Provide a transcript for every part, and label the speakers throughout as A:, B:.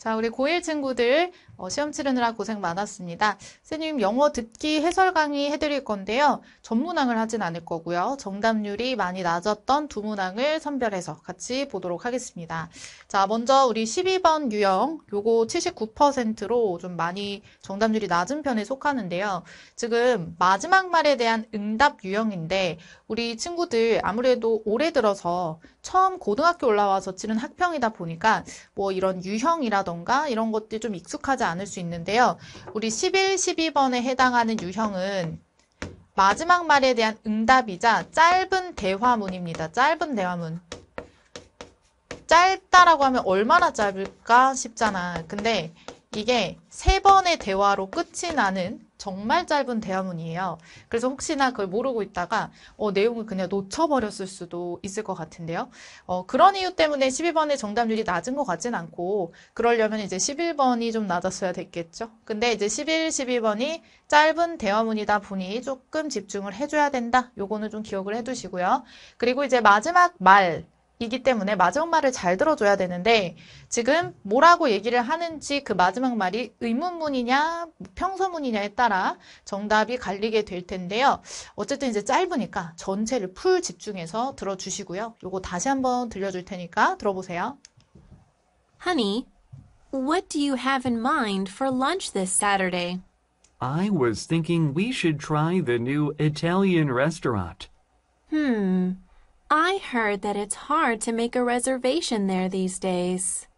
A: 자, 우리 고1 친구들 어, 시험 치르느라 고생 많았습니다. 선생님 영어 듣기 해설 강의 해드릴 건데요. 전문항을 하진 않을 거고요. 정답률이 많이 낮았던 두 문항을 선별해서 같이 보도록 하겠습니다. 자, 먼저 우리 12번 유형 요거 79%로 좀 많이 정답률이 낮은 편에 속하는데요. 지금 마지막 말에 대한 응답 유형인데 우리 친구들 아무래도 올해 들어서 처음 고등학교 올라와서 치른 학평이다 보니까 뭐 이런 유형이라던가 이런 것들좀 익숙하지 않을 수 있는데요. 우리 11, 12번에 해당하는 유형은 마지막 말에 대한 응답이자 짧은 대화문입니다. 짧은 대화문. 짧다라고 하면 얼마나 짧을까 싶잖아. 근데 이게 세 번의 대화로 끝이 나는 정말 짧은 대화문이에요. 그래서 혹시나 그걸 모르고 있다가 어, 내용을 그냥 놓쳐버렸을 수도 있을 것 같은데요. 어, 그런 이유 때문에 12번의 정답률이 낮은 것 같진 않고 그러려면 이제 11번이 좀 낮았어야 됐겠죠. 근데 이제 11, 12번이 짧은 대화문이다 보니 조금 집중을 해줘야 된다. 요거는 좀 기억을 해두시고요. 그리고 이제 마지막 말 이기 때문에 마지막 말을 잘 들어줘야 되는데 지금 뭐라고 얘기를 하는지 그 마지막 말이 의문문이냐 평서문이냐에 따라 정답이 갈리게 될 텐데요. 어쨌든 이제 짧으니까 전체를 풀 집중해서 들어주시고요. 요거 다시 한번 들려줄 테니까 들어보세요. Honey, what do you have in mind for lunch this Saturday? I was thinking we should try the new Italian restaurant. Hmm. I heard that it's hard to make a reservation there these days.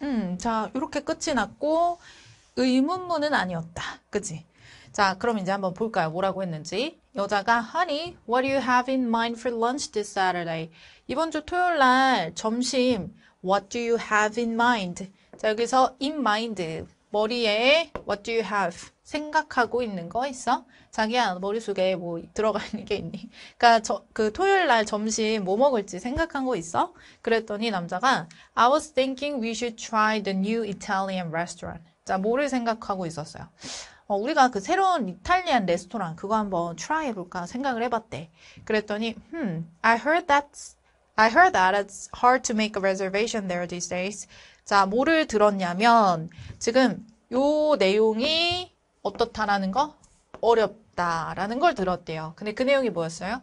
A: 음, 자, 이렇게 끝이 났고 의문문은 아니었다. 그지? 자, 그럼 이제 한번 볼까요? 뭐라고 했는지. 여자가 Honey, what do you have in mind for lunch this Saturday? 이번 주 토요일 날 점심 What do you have in mind? 자, 여기서 in mind 머리에 what do you have? 생각하고 있는 거 있어? 자기야 머릿속에 뭐 들어가 있는 게 있니? 그러니까 저, 그 토요일 날 점심 뭐 먹을지 생각한 거 있어? 그랬더니 남자가 I was thinking we should try the new Italian restaurant. 자, 뭐를 생각하고 있었어요? 어, 우리가 그 새로운 이탈리안 레스토랑 그거 한번 try 해볼까 생각을 해봤대. 그랬더니 hm, I heard that I heard that it's hard to make a reservation there these days. 자, 뭐를 들었냐면 지금 요 내용이 어떻다라는 거? 어렵다라는 걸 들었대요. 근데 그 내용이 뭐였어요?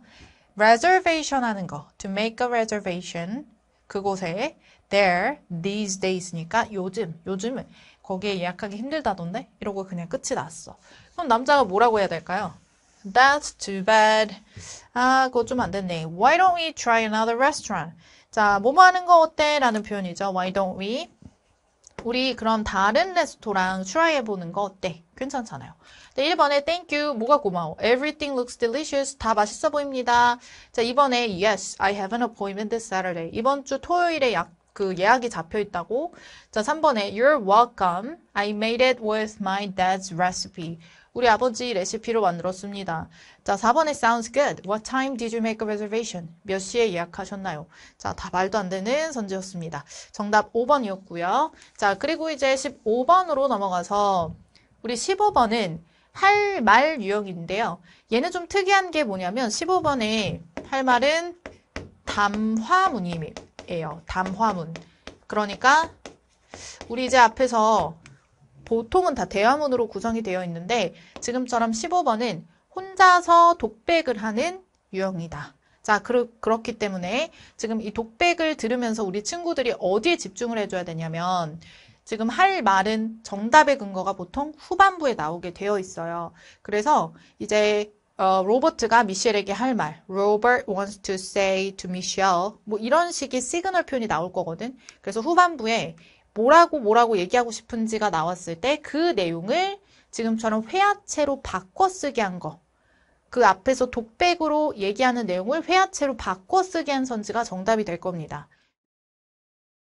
A: reservation 하는 거. to make a reservation. 그곳에 there these days니까 요즘, 요즘은 거기에 예약하기 힘들다던데? 이러고 그냥 끝이 났어. 그럼 남자가 뭐라고 해야 될까요? That's too bad. 아, 그거 좀 안 됐네. Why don't we try another restaurant? 자, 뭐 뭐 하는 거 어때? 라는 표현이죠. Why don't we? 우리 그럼 다른 레스토랑 try 해보는 거 어때? 괜찮잖아요. 네, 1번에 thank you. 뭐가 고마워? Everything looks delicious. 다 맛있어 보입니다. 자, 이번에 yes, I have an appointment this Saturday. 이번 주 토요일에 약, 그 예약이 잡혀 있다고. 자, 3번에 you're welcome. I made it with my dad's recipe. 우리 아버지 레시피로 만들었습니다. 자, 4번의 sounds good. What time did you make a reservation? 몇 시에 예약하셨나요? 자, 다 말도 안 되는 선지였습니다 정답 5번이었고요. 자, 그리고 이제 15번으로 넘어가서 우리 15번은 할 말 유형인데요. 얘는 좀 특이한 게 뭐냐면 1 5번의할 말은 담화문이에요. 담화문. 그러니까 우리 이제 앞에서 보통은 다 대화문으로 구성이 되어 있는데 지금처럼 15번은 혼자서 독백을 하는 유형이다. 자, 그러, 그렇기 때문에 지금 이 독백을 들으면서 우리 친구들이 어디에 집중을 해줘야 되냐면 지금 할 말은 정답의 근거가 보통 후반부에 나오게 되어 있어요. 그래서 이제 어, 로버트가 미셸에게 할 말, Robert wants to say to Michelle 뭐 이런 식의 시그널 표현이 나올 거거든. 그래서 후반부에 뭐라고 뭐라고 얘기하고 싶은지가 나왔을 때 그 내용을 지금처럼 회화체로 바꿔쓰기 한 거. 그 앞에서 독백으로 얘기하는 내용을 회화체로 바꿔쓰기 한 선지가 정답이 될 겁니다.